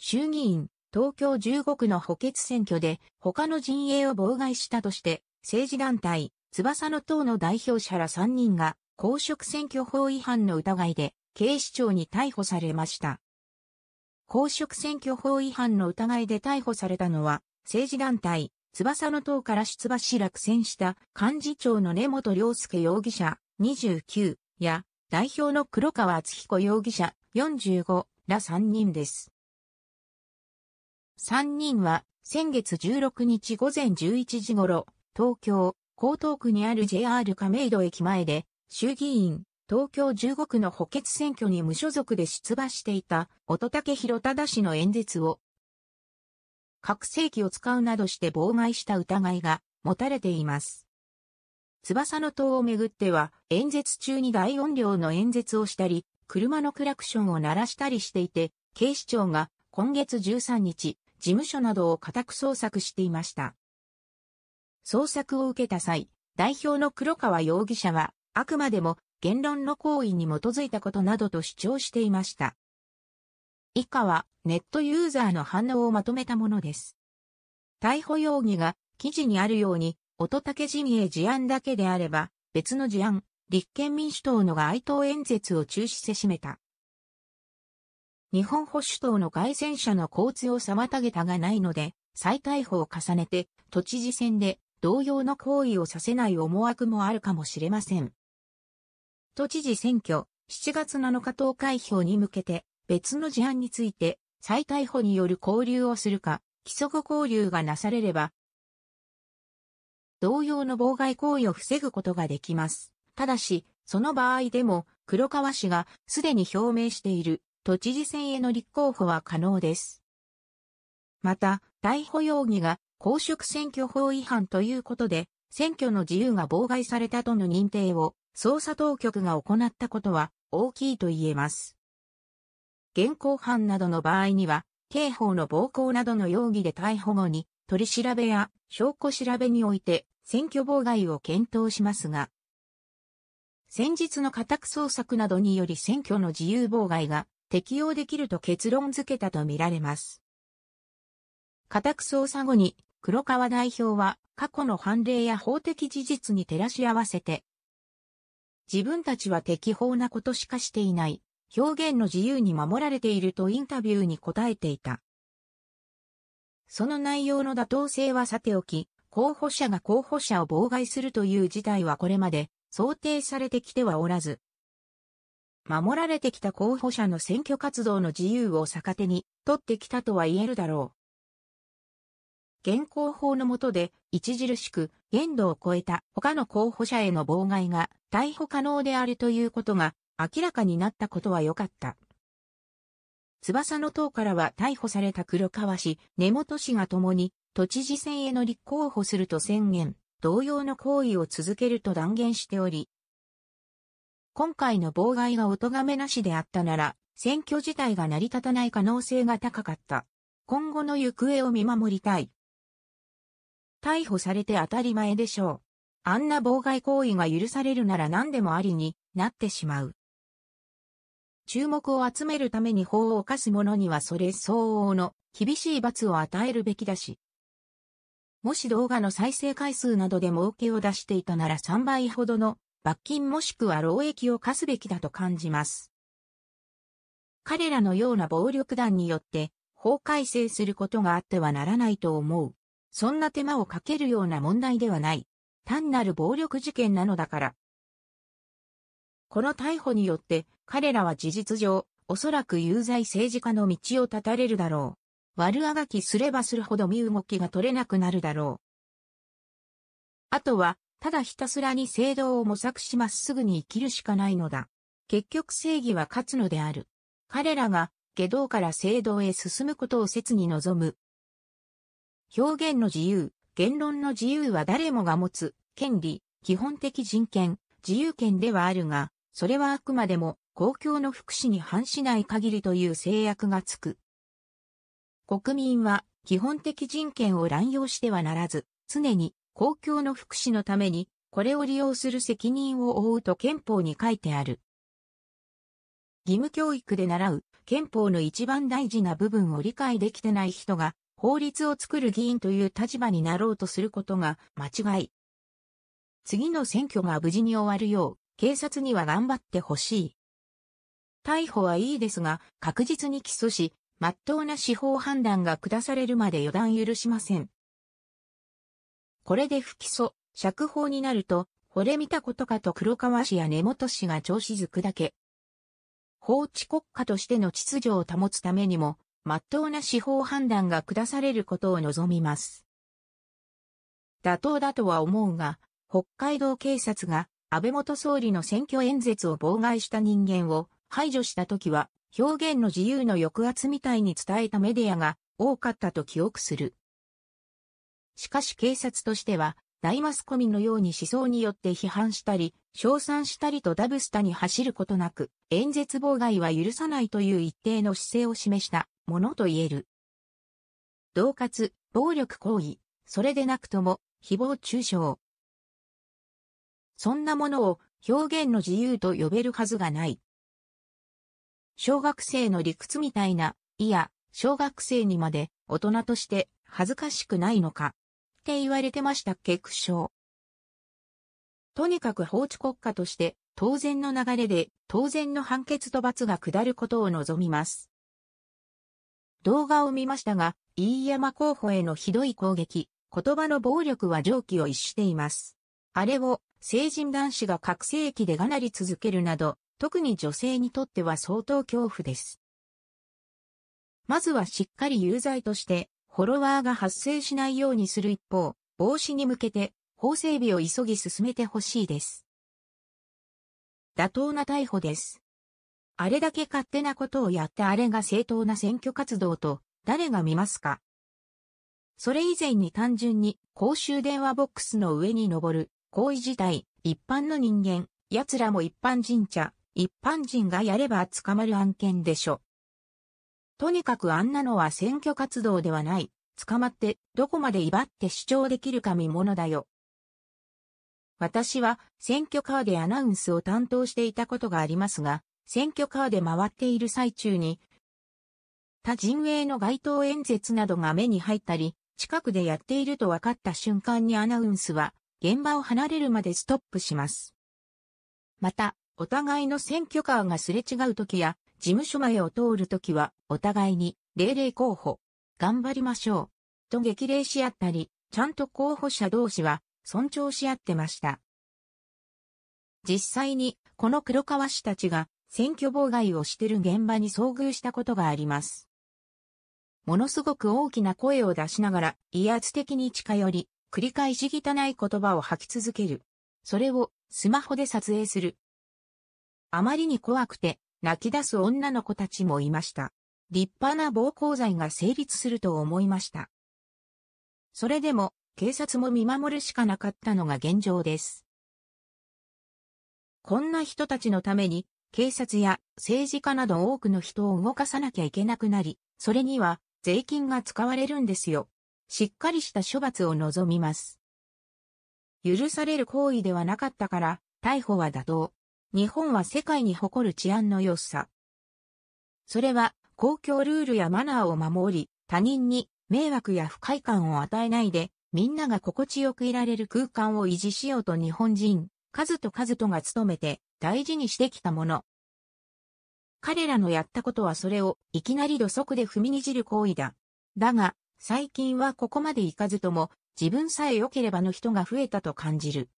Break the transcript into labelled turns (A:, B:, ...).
A: 衆議院、東京15区の補欠選挙で他の陣営を妨害したとして、政治団体、翼の党の代表者ら3人が公職選挙法違反の疑いで警視庁に逮捕されました。公職選挙法違反の疑いで逮捕されたのは、政治団体、翼の党から出馬し落選した幹事長の根本良介容疑者29や代表の黒川敦彦容疑者45ら3人です。3人は先月16日午前11時頃、東京、江東区にある JR 亀戸駅前で、衆議院、東京15区の補欠選挙に無所属で出馬していた、乙武博忠氏の演説を、拡声器を使うなどして妨害した疑いが持たれています。翼の塔をめぐっては、演説中に大音量の演説をしたり、車のクラクションを鳴らしたりしていて、警視庁が今月13日、事務所などを家宅捜索していました。捜索を受けた際、代表の黒川容疑者は、あくまでも言論の行為に基づいたことなどと主張していました。以下はネットユーザーの反応をまとめたものです。逮捕容疑が記事にあるように、乙武陣営事案だけであれば、別の事案、立憲民主党の街頭演説を中止せしめた。日本保守党の外戦車の交通を妨げたがないので、再逮捕を重ねて、都知事選で同様の行為をさせない思惑もあるかもしれません。都知事選挙、7月7日投開票に向けて、別の事案について、再逮捕による交流をするか、規則交流がなされれば、同様の妨害行為を防ぐことができます。ただし、その場合でも、黒川氏がすでに表明している都知事選への立候補は可能です。また、逮捕容疑が公職選挙法違反ということで、選挙の自由が妨害されたとの認定を捜査当局が行ったことは大きいと言えます。現行犯などの場合には、刑法の暴行などの容疑で逮捕後に取り調べや証拠調べにおいて選挙妨害を検討しますが、先日の家宅捜索などにより選挙の自由妨害が適用できると結論付けたとみられます。家宅捜査後に黒川代表は過去の判例や法的事実に照らし合わせて、自分たちは適法なことしかしていない、表現の自由に守られているとインタビューに答えていた。その内容の妥当性はさておき、候補者が候補者を妨害するという事態はこれまで想定されてきてはおらず、守られてきた候補者の選挙活動の自由を逆手に取ってきたとは言えるだろう。現行法の下で、著しく限度を超えた他の候補者への妨害が逮捕可能であるということが明らかになったことは良かった。翼の党からは逮捕された黒川氏、根本氏が共に都知事選への立候補すると宣言、同様の行為を続けると断言しており、今回の妨害がお咎めなしであったなら、選挙自体が成り立たない可能性が高かった。今後の行方を見守りたい。逮捕されて当たり前でしょう。あんな妨害行為が許されるなら何でもありになってしまう。注目を集めるために法を犯す者にはそれ相応の厳しい罰を与えるべきだし。もし動画の再生回数などで儲けを出していたなら3倍ほどの罰金もしくは労役を課すべきだと感じます。彼らのような暴力団によって法改正することがあってはならないと思う。そんな手間をかけるような問題ではない。単なる暴力事件なのだから。この逮捕によって彼らは事実上、おそらく有罪政治家の道を断たれるだろう。悪あがきすればするほど身動きが取れなくなるだろう。あとは、ただひたすらに正道を模索しまっすぐに生きるしかないのだ。結局正義は勝つのである。彼らが下道から正道へ進むことを切に望む。表現の自由、言論の自由は誰もが持つ、権利、基本的人権、自由権ではあるが、それはあくまでも公共の福祉に反しない限りという制約がつく。国民は基本的人権を乱用してはならず、常に公共の福祉のために、これを利用する責任を負うと憲法に書いてある。義務教育で習う憲法の一番大事な部分を理解できてない人が法律を作る議員という立場になろうとすることが間違い。次の選挙が無事に終わるよう警察には頑張ってほしい。逮捕はいいですが確実に起訴し、真っ当な司法判断が下されるまで予断許しません。これで不起訴、釈放になると、これ見たことかと黒川氏や根本氏が調子づくだけ。法治国家としての秩序を保つためにも、真っ当な司法判断が下されることを望みます。妥当だとは思うが、北海道警察が安倍元総理の選挙演説を妨害した人間を排除した時は、表現の自由の抑圧みたいに伝えたメディアが多かったと記憶する。しかし警察としては、大マスコミのように思想によって批判したり、称賛したりとダブスタに走ることなく、演説妨害は許さないという一定の姿勢を示したものと言える。恫喝、暴力行為、それでなくとも、誹謗中傷。そんなものを表現の自由と呼べるはずがない。小学生の理屈みたいな、いや、小学生にまで大人として恥ずかしくないのか。って言われてましたっけ苦笑。とにかく法治国家として、当然の流れで、当然の判決と罰が下ることを望みます。動画を見ましたが、飯山候補へのひどい攻撃、言葉の暴力は常軌を逸しています。あれを、成人男子が覚醒器でがなり続けるなど、特に女性にとっては相当恐怖です。まずはしっかり有罪として、フォロワーが発生しないようにする一方、防止に向けて法整備を急ぎ進めてほしいです。妥当な逮捕です。あれだけ勝手なことをやってあれが正当な選挙活動と誰が見ますかそれ以前に単純に公衆電話ボックスの上に登る行為自体、一般の人間、奴らも一般人茶、一般人がやれば捕まる案件でしょ。とにかくあんなのは選挙活動ではない。捕まって、どこまで威張って主張できるか見ものだよ。私は選挙カーでアナウンスを担当していたことがありますが、選挙カーで回っている最中に、他陣営の街頭演説などが目に入ったり、近くでやっていると分かった瞬間にアナウンスは、現場を離れるまでストップします。また、お互いの選挙カーがすれ違う時や、事務所前を通るときは、お互いに、霊霊候補、頑張りましょう、と激励し合ったり、ちゃんと候補者同士は、尊重し合ってました。実際に、この黒川氏たちが、選挙妨害をしてる現場に遭遇したことがあります。ものすごく大きな声を出しながら、威圧的に近寄り、繰り返し汚い言葉を吐き続ける。それをスマホで撮影する。あまりに怖くて、泣き出す女の子たちもいました。立派な暴行罪が成立すると思いました。それでも、警察も見守るしかなかったのが現状です。こんな人たちのために、警察や政治家など多くの人を動かさなきゃいけなくなり、それには税金が使われるんですよ。しっかりした処罰を望みます。許される行為ではなかったから、逮捕は妥当。日本は世界に誇る治安の良さ。それは、公共ルールやマナーを守り、他人に迷惑や不快感を与えないで、みんなが心地よくいられる空間を維持しようと日本人、数と数とが努めて大事にしてきたもの。彼らのやったことはそれをいきなり土足で踏みにじる行為だ。だが、最近はここまでいかずとも、自分さえ良ければの人が増えたと感じる。